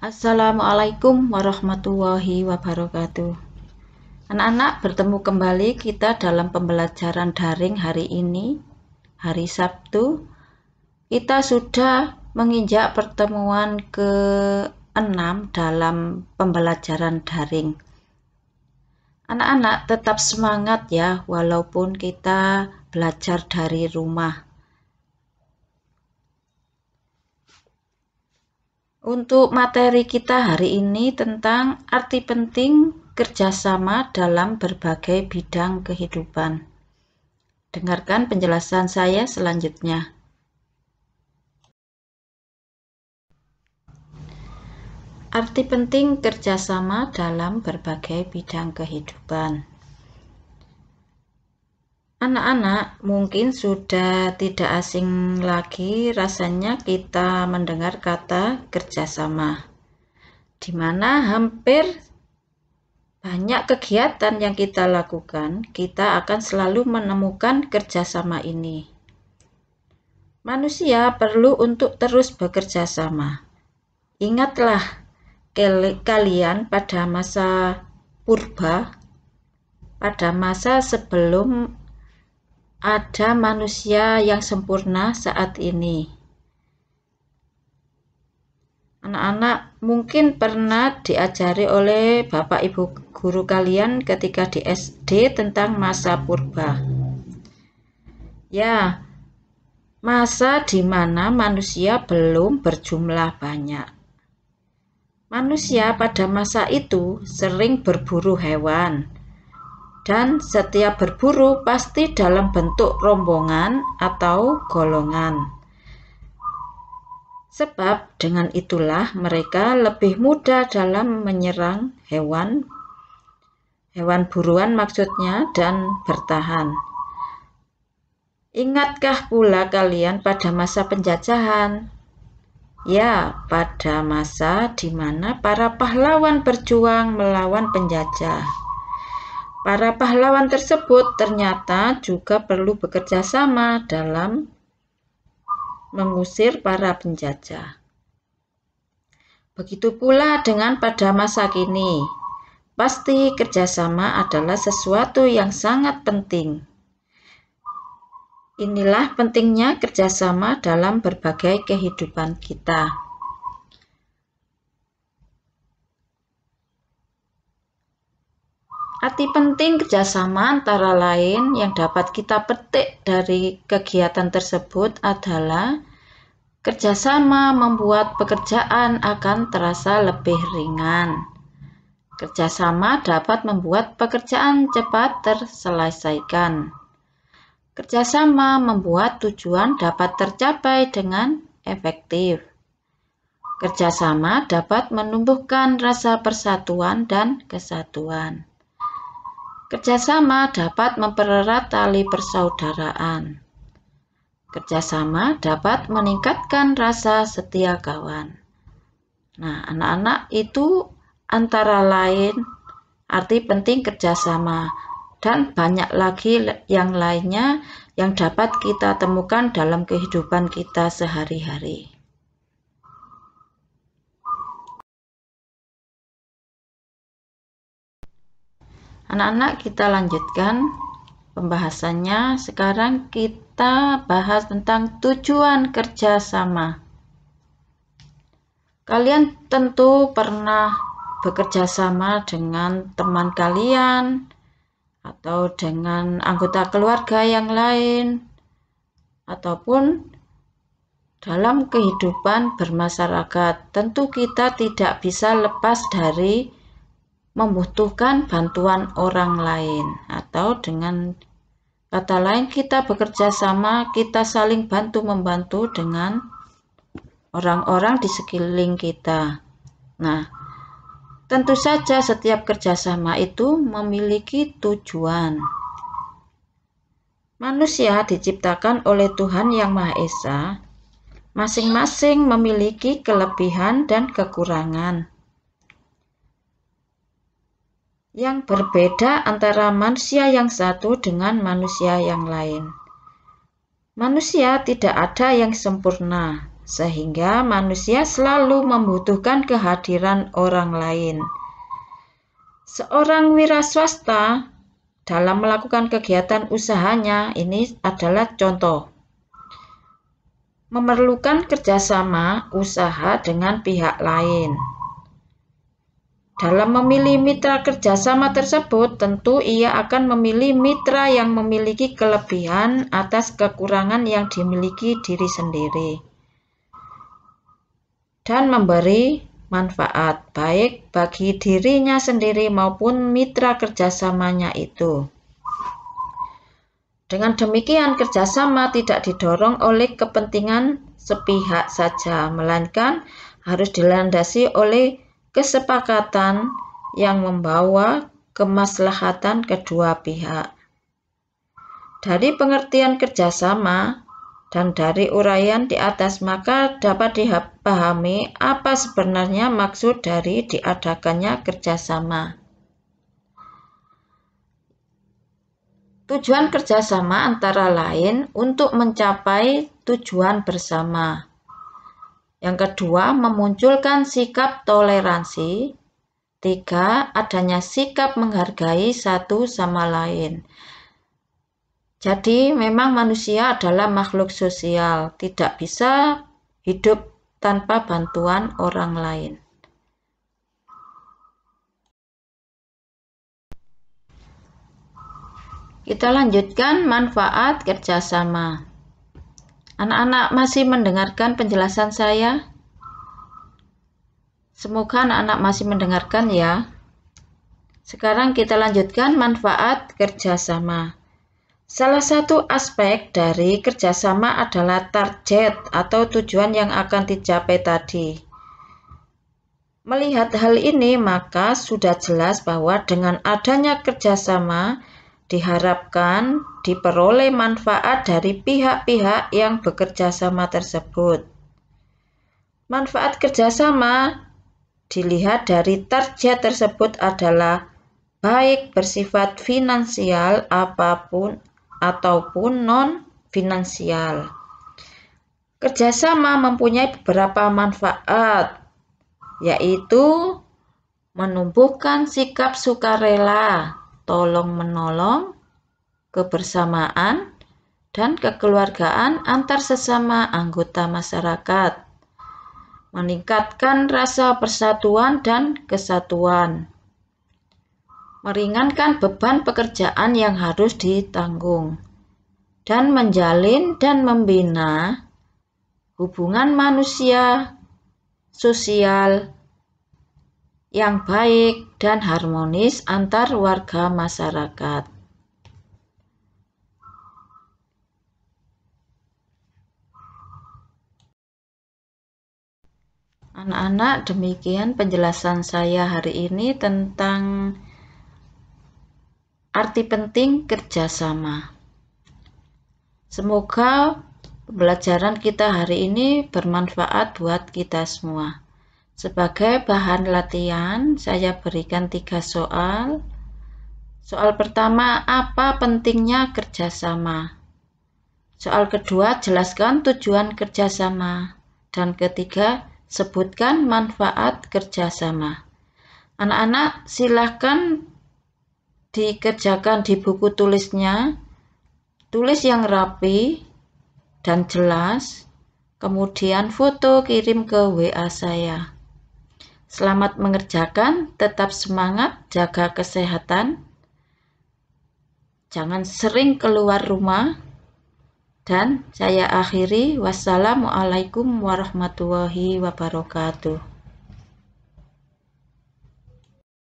Assalamualaikum warahmatullahi wabarakatuh. Anak-anak, bertemu kembali kita dalam pembelajaran daring hari ini, hari Sabtu. Kita sudah menginjak pertemuan ke-6 dalam pembelajaran daring. Anak-anak tetap semangat ya, walaupun kita belajar dari rumah. Untuk materi kita hari ini tentang arti penting kerjasama dalam berbagai bidang kehidupan. Dengarkan penjelasan saya selanjutnya. Arti penting kerjasama dalam berbagai bidang kehidupan. Anak-anak mungkin sudah tidak asing lagi rasanya kita mendengar kata kerjasama, di mana hampir banyak kegiatan yang kita lakukan, kita akan selalu menemukan kerjasama ini. Manusia perlu untuk terus bekerja sama. Ingatlah kalian pada masa purba, pada masa sebelum ada manusia yang sempurna saat ini. Anak-anak mungkin pernah diajari oleh Bapak Ibu guru kalian ketika di SD tentang masa purba. Ya, masa di mana manusia belum berjumlah banyak. Manusia pada masa itu sering berburu hewan, dan setiap berburu pasti dalam bentuk rombongan atau golongan. Sebab dengan itulah mereka lebih mudah dalam menyerang hewan, hewan buruan maksudnya, dan bertahan. Ingatkah pula kalian pada masa penjajahan? Ya, pada masa di mana para pahlawan berjuang melawan penjajah. Para pahlawan tersebut ternyata juga perlu bekerja sama dalam mengusir para penjajah. Begitu pula dengan pada masa kini, pasti kerjasama adalah sesuatu yang sangat penting. Inilah pentingnya kerjasama dalam berbagai kehidupan kita. Arti penting kerjasama antara lain yang dapat kita petik dari kegiatan tersebut adalah kerjasama membuat pekerjaan akan terasa lebih ringan. Kerjasama dapat membuat pekerjaan cepat terselesaikan. Kerjasama membuat tujuan dapat tercapai dengan efektif. Kerjasama dapat menumbuhkan rasa persatuan dan kesatuan. Kerjasama dapat mempererat tali persaudaraan. Kerjasama dapat meningkatkan rasa setia kawan. Nah, anak-anak itu antara lain arti penting kerjasama dan banyak lagi yang lainnya yang dapat kita temukan dalam kehidupan kita sehari-hari. Anak-anak kita lanjutkan pembahasannya. Sekarang kita bahas tentang tujuan kerjasama. Kalian tentu pernah bekerja sama dengan teman kalian atau dengan anggota keluarga yang lain ataupun dalam kehidupan bermasyarakat. Tentu kita tidak bisa lepas dari membutuhkan bantuan orang lain atau dengan kata lain kita bekerja sama, kita saling bantu membantu dengan orang-orang di sekeliling kita. Nah, tentu saja setiap kerjasama itu memiliki tujuan. Manusia diciptakan oleh Tuhan Yang Maha Esa, masing-masing memiliki kelebihan dan kekurangan yang berbeda antara manusia yang satu dengan manusia yang lain. Manusia tidak ada yang sempurna, sehingga manusia selalu membutuhkan kehadiran orang lain. Seorang wira swasta dalam melakukan kegiatan usahanya ini adalah contoh. Memerlukan kerjasama usaha dengan pihak lain dalam memilih mitra kerjasama tersebut, tentu ia akan memilih mitra yang memiliki kelebihan atas kekurangan yang dimiliki diri sendiri dan memberi manfaat baik bagi dirinya sendiri maupun mitra kerjasamanya itu. Dengan demikian, kerjasama tidak didorong oleh kepentingan sepihak saja, melainkan harus dilandasi oleh kesepakatan yang membawa kemaslahatan kedua pihak. Dari pengertian kerjasama dan dari uraian di atas, maka dapat dipahami apa sebenarnya maksud dari diadakannya kerjasama. Tujuan kerjasama antara lain untuk mencapai tujuan bersama yang kedua, memunculkan sikap toleransi. Tiga, adanya sikap menghargai satu sama lain. Jadi, memang manusia adalah makhluk sosial, tidak bisa hidup tanpa bantuan orang lain. Kita lanjutkan manfaat kerjasama. Anak-anak masih mendengarkan penjelasan saya? Semoga anak-anak masih mendengarkan ya. Sekarang kita lanjutkan manfaat kerjasama. Salah satu aspek dari kerjasama adalah target atau tujuan yang akan dicapai tadi. Melihat hal ini, maka sudah jelas bahwa dengan adanya kerjasama, diharapkan diperoleh manfaat dari pihak-pihak yang bekerja sama tersebut. Manfaat kerjasama dilihat dari target tersebut adalah baik bersifat finansial apapun ataupun non-finansial. Kerjasama mempunyai beberapa manfaat, yaitu menumbuhkan sikap sukarela, tolong menolong, kebersamaan, dan kekeluargaan antar sesama anggota masyarakat, meningkatkan rasa persatuan dan kesatuan, meringankan beban pekerjaan yang harus ditanggung, dan menjalin dan membina hubungan manusia, sosial, yang baik dan harmonis antar warga masyarakat. Anak-anak, demikian penjelasan saya hari ini tentang arti penting kerjasama. Semoga pembelajaran kita hari ini bermanfaat buat kita semua. Sebagai bahan latihan, saya berikan tiga soal. Soal pertama, apa pentingnya kerjasama? Soal kedua, jelaskan tujuan kerjasama. Dan ketiga, sebutkan manfaat kerjasama. Anak-anak, silahkan dikerjakan di buku tulisnya. Tulis yang rapi dan jelas. Kemudian foto kirim ke WA saya. Selamat mengerjakan, tetap semangat, jaga kesehatan, jangan sering keluar rumah. Dan saya akhiri, wassalamualaikum warahmatullahi wabarakatuh.